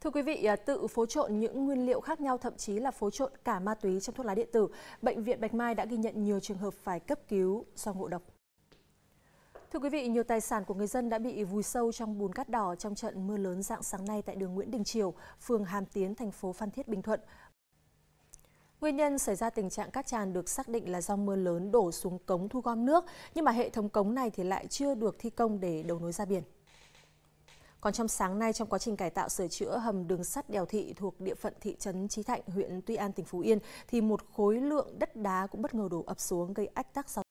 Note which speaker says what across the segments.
Speaker 1: Thưa quý vị, à, tự phối trộn những nguyên liệu khác nhau thậm chí là phối trộn cả ma túy trong thuốc lá điện tử, bệnh viện Bạch Mai đã ghi nhận nhiều trường hợp phải cấp cứu do ngộ độc. Thưa quý vị, nhiều tài sản của người dân đã bị vùi sâu trong bùn cát đỏ trong trận mưa lớn dạng sáng nay tại đường Nguyễn Đình Triều, phường Hàm Tiến, thành phố Phan Thiết, Bình Thuận. Nguyên nhân xảy ra tình trạng cát tràn được xác định là do mưa lớn đổ xuống cống thu gom nước, nhưng mà hệ thống cống này thì lại chưa được thi công để đầu nối ra biển. Còn trong sáng nay, trong quá trình cải tạo sửa chữa hầm đường sắt đèo thị thuộc địa phận thị trấn Trí Thạnh, huyện Tuy An, tỉnh Phú Yên, thì một khối lượng đất đá cũng bất ngờ đổ ập xuống gây ách tắc giao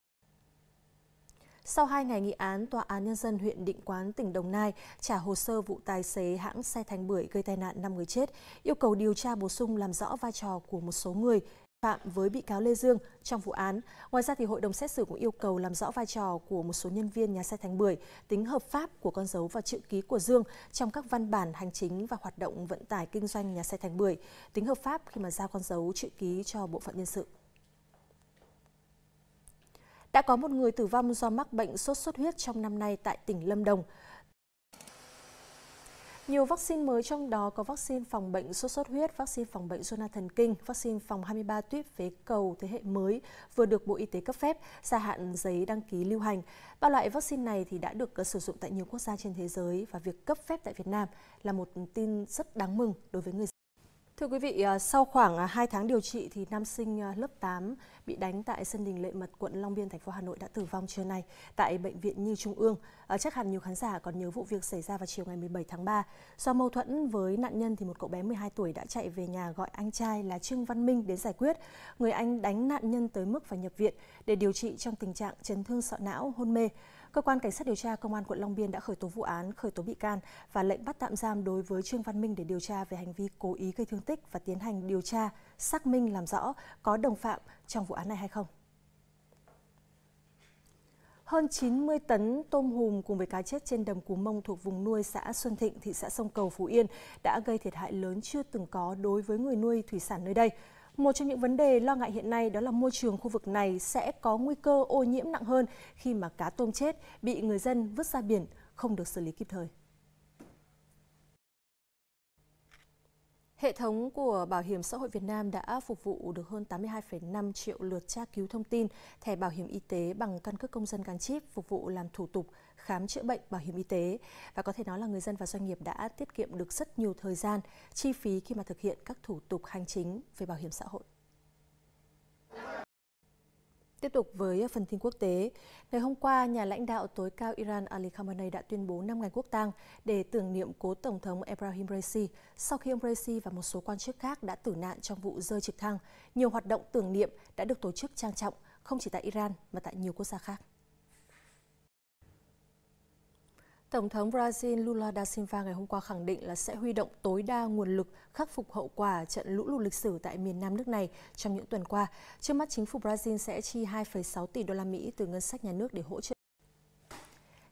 Speaker 1: sau hai ngày nghị án, Tòa án Nhân dân huyện Định Quán, tỉnh Đồng Nai trả hồ sơ vụ tài xế hãng xe Thành Bưởi gây tai nạn 5 người chết, yêu cầu điều tra bổ sung làm rõ vai trò của một số người phạm với bị cáo Lê Dương trong vụ án. Ngoài ra thì hội đồng xét xử cũng yêu cầu làm rõ vai trò của một số nhân viên nhà xe Thành Bưởi, tính hợp pháp của con dấu và chữ ký của Dương trong các văn bản hành chính và hoạt động vận tải kinh doanh nhà xe Thành Bưởi, tính hợp pháp khi mà giao con dấu chữ ký cho bộ phận nhân sự. Đã có một người tử vong do mắc bệnh sốt xuất huyết trong năm nay tại tỉnh Lâm Đồng. Nhiều vaccine mới trong đó có vaccine phòng bệnh sốt xuất huyết, vaccine phòng bệnh zona thần kinh, vaccine phòng 23 tuyết phế cầu thế hệ mới vừa được Bộ Y tế cấp phép, gia hạn giấy đăng ký lưu hành. Ba loại vaccine này thì đã được ờ, sử dụng tại nhiều quốc gia trên thế giới và việc cấp phép tại Việt Nam là một tin rất đáng mừng đối với người dân. Thưa quý vị, à, sau khoảng 2 à, tháng điều trị thì nam sinh à, lớp 8 bị đánh tại sân đình Lệ Mật, quận Long Biên, thành phố Hà Nội đã tử vong trưa nay tại bệnh viện Nhi Trung ương. Chắc hẳn nhiều khán giả còn nhớ vụ việc xảy ra vào chiều ngày 17 tháng 3. Do mâu thuẫn với nạn nhân thì một cậu bé 12 tuổi đã chạy về nhà gọi anh trai là Trương Văn Minh đến giải quyết. Người anh đánh nạn nhân tới mức phải nhập viện để điều trị trong tình trạng chấn thương sọ não, hôn mê. Cơ quan Cảnh sát điều tra Công an quận Long Biên đã khởi tố vụ án, khởi tố bị can và lệnh bắt tạm giam đối với Trương Văn Minh để điều tra về hành vi cố ý gây thương tích và tiến hành điều tra, xác minh làm rõ có đồng phạm trong vụ án này hay không. Hơn 90 tấn tôm hùm cùng với cá chết trên đầm Cú Mông thuộc vùng nuôi xã Xuân Thịnh, thị xã Sông Cầu, Phú Yên đã gây thiệt hại lớn chưa từng có đối với người nuôi thủy sản nơi đây. Một trong những vấn đề lo ngại hiện nay đó là môi trường khu vực này sẽ có nguy cơ ô nhiễm nặng hơn khi mà cá tôm chết bị người dân vứt ra biển không được xử lý kịp thời. Hệ thống của Bảo hiểm xã hội Việt Nam đã phục vụ được hơn 82,5 triệu lượt tra cứu thông tin thẻ bảo hiểm y tế bằng căn cước công dân gắn chip phục vụ làm thủ tục khám chữa bệnh bảo hiểm y tế và có thể nói là người dân và doanh nghiệp đã tiết kiệm được rất nhiều thời gian, chi phí khi mà thực hiện các thủ tục hành chính về bảo hiểm xã hội. Tiếp tục với phần tin quốc tế, ngày hôm qua, nhà lãnh đạo tối cao Iran Ali Khamenei đã tuyên bố 5 ngày quốc tang để tưởng niệm cố Tổng thống Ebrahim Raisi sau khi ông Raisi và một số quan chức khác đã tử nạn trong vụ rơi trực thăng. Nhiều hoạt động tưởng niệm đã được tổ chức trang trọng không chỉ tại Iran mà tại nhiều quốc gia khác. Tổng thống Brazil Lula da Silva ngày hôm qua khẳng định là sẽ huy động tối đa nguồn lực khắc phục hậu quả trận lũ lụt lịch sử tại miền Nam nước này trong những tuần qua. Trước mắt chính phủ Brazil sẽ chi 2,6 tỷ đô la Mỹ từ ngân sách nhà nước để hỗ trợ.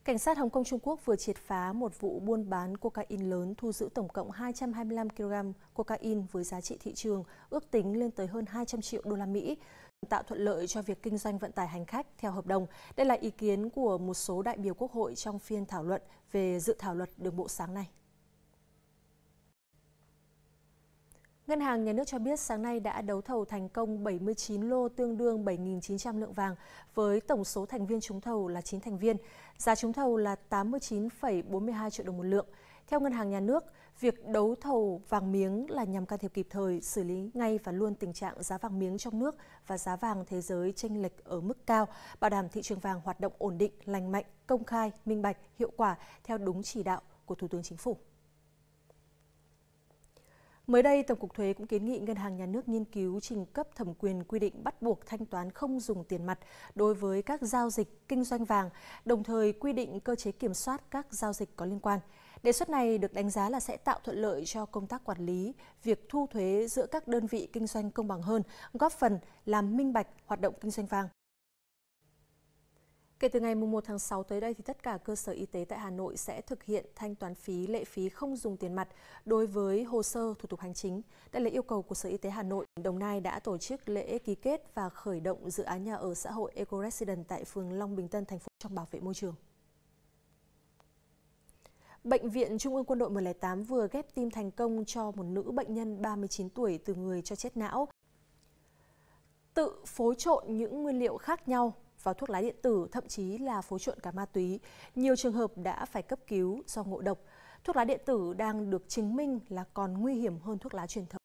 Speaker 1: Cảnh sát Hồng Kông Trung Quốc vừa triệt phá một vụ buôn bán cocaine lớn thu giữ tổng cộng 225 kg cocaine với giá trị thị trường ước tính lên tới hơn 200 triệu đô la Mỹ tạo thuận lợi cho việc kinh doanh vận tải hành khách theo hợp đồng. Đây là ý kiến của một số đại biểu Quốc hội trong phiên thảo luận về dự thảo luật đường bộ sáng nay. Ngân hàng Nhà nước cho biết sáng nay đã đấu thầu thành công 79 lô tương đương 7.900 lượng vàng với tổng số thành viên trúng thầu là 9 thành viên. Giá trúng thầu là 89,42 triệu đồng một lượng. Theo Ngân hàng Nhà nước, việc đấu thầu vàng miếng là nhằm can thiệp kịp thời, xử lý ngay và luôn tình trạng giá vàng miếng trong nước và giá vàng thế giới chênh lệch ở mức cao, bảo đảm thị trường vàng hoạt động ổn định, lành mạnh, công khai, minh bạch, hiệu quả theo đúng chỉ đạo của Thủ tướng Chính phủ. Mới đây, Tổng cục Thuế cũng kiến nghị Ngân hàng Nhà nước nghiên cứu trình cấp thẩm quyền quy định bắt buộc thanh toán không dùng tiền mặt đối với các giao dịch kinh doanh vàng, đồng thời quy định cơ chế kiểm soát các giao dịch có liên quan. Đề xuất này được đánh giá là sẽ tạo thuận lợi cho công tác quản lý, việc thu thuế giữa các đơn vị kinh doanh công bằng hơn, góp phần làm minh bạch hoạt động kinh doanh vàng. Kể từ ngày 1 tháng 6 tới đây thì tất cả cơ sở y tế tại Hà Nội sẽ thực hiện thanh toán phí lệ phí không dùng tiền mặt đối với hồ sơ thủ tục hành chính. Đây là yêu cầu của Sở Y tế Hà Nội. Đồng Nai đã tổ chức lễ ký kết và khởi động dự án nhà ở xã hội Eco Resident tại phường Long Bình Tân, thành phố trong bảo vệ môi trường. Bệnh viện Trung ương Quân đội 108 vừa ghép tim thành công cho một nữ bệnh nhân 39 tuổi từ người cho chết não. Tự phối trộn những nguyên liệu khác nhau vào thuốc lá điện tử, thậm chí là phối trộn cả ma túy. Nhiều trường hợp đã phải cấp cứu do ngộ độc. Thuốc lá điện tử đang được chứng minh là còn nguy hiểm hơn thuốc lá truyền thống.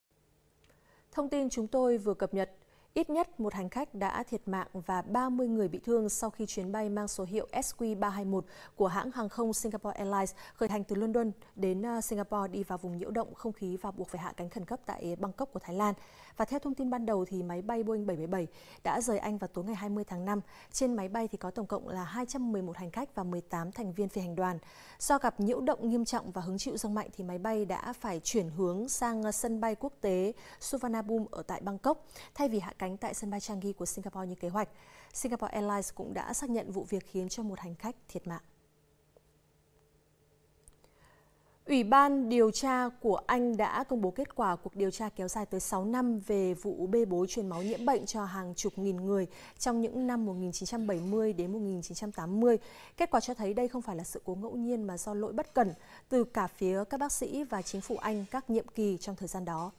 Speaker 1: Thông tin chúng tôi vừa cập nhật Ít nhất một hành khách đã thiệt mạng và 30 người bị thương sau khi chuyến bay mang số hiệu SQ321 của hãng hàng không Singapore Airlines khởi hành từ London đến à, Singapore đi vào vùng nhiễu động không khí và buộc phải hạ cánh khẩn cấp tại Bangkok của Thái Lan. Và theo thông tin ban đầu thì máy bay Boeing 777 đã rời Anh vào tối ngày 20 tháng 5. Trên máy bay thì có tổng cộng là 211 hành khách và 18 thành viên phi hành đoàn. Do gặp nhiễu động nghiêm trọng và hứng chịu rông mạnh thì máy bay đã phải chuyển hướng sang à, sân bay quốc tế Suvarnabhumi ở tại Bangkok thay vì hạ cánh tại sân bay Changi của Singapore như kế hoạch. Singapore Airlines cũng đã xác nhận vụ việc khiến cho một hành khách thiệt mạng. Ủy ban điều tra của Anh đã công bố kết quả cuộc điều tra kéo dài tới 6 năm về vụ bê bối truyền máu nhiễm bệnh cho hàng chục nghìn người trong những năm 1970 đến 1980. Kết quả cho thấy đây không phải là sự cố ngẫu nhiên mà do lỗi bất cẩn từ cả phía các bác sĩ và chính phủ Anh các nhiệm kỳ trong thời gian đó.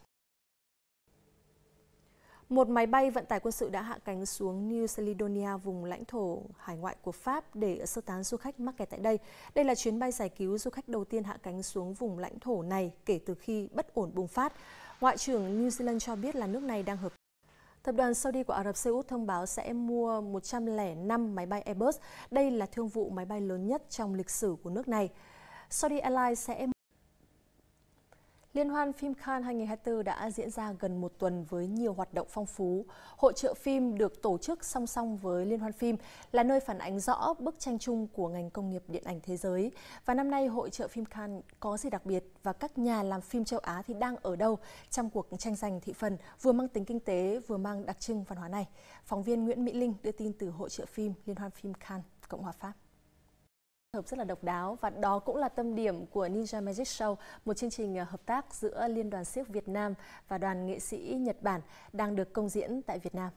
Speaker 1: Một máy bay vận tải quân sự đã hạ cánh xuống New Caledonia, vùng lãnh thổ hải ngoại của Pháp để sơ tán du khách mắc kẹt tại đây. Đây là chuyến bay giải cứu du khách đầu tiên hạ cánh xuống vùng lãnh thổ này kể từ khi bất ổn bùng phát. Ngoại trưởng New Zealand cho biết là nước này đang hợp Tập đoàn Saudi của Ả Rập Xê Út thông báo sẽ mua 105 máy bay Airbus. Đây là thương vụ máy bay lớn nhất trong lịch sử của nước này. Saudi Airlines sẽ Liên hoan phim Cannes 2024 đã diễn ra gần một tuần với nhiều hoạt động phong phú. Hội trợ phim được tổ chức song song với Liên hoan phim là nơi phản ánh rõ bức tranh chung của ngành công nghiệp điện ảnh thế giới. Và năm nay hội trợ phim Cannes có gì đặc biệt và các nhà làm phim châu Á thì đang ở đâu trong cuộc tranh giành thị phần vừa mang tính kinh tế vừa mang đặc trưng văn hóa này. Phóng viên Nguyễn Mỹ Linh đưa tin từ hội trợ phim Liên hoan phim Cannes, Cộng hòa Pháp hợp rất là độc đáo và đó cũng là tâm điểm của Ninja Magic Show, một chương trình à, hợp tác giữa Liên đoàn siếc Việt Nam và đoàn nghệ sĩ Nhật Bản đang được công diễn tại Việt Nam.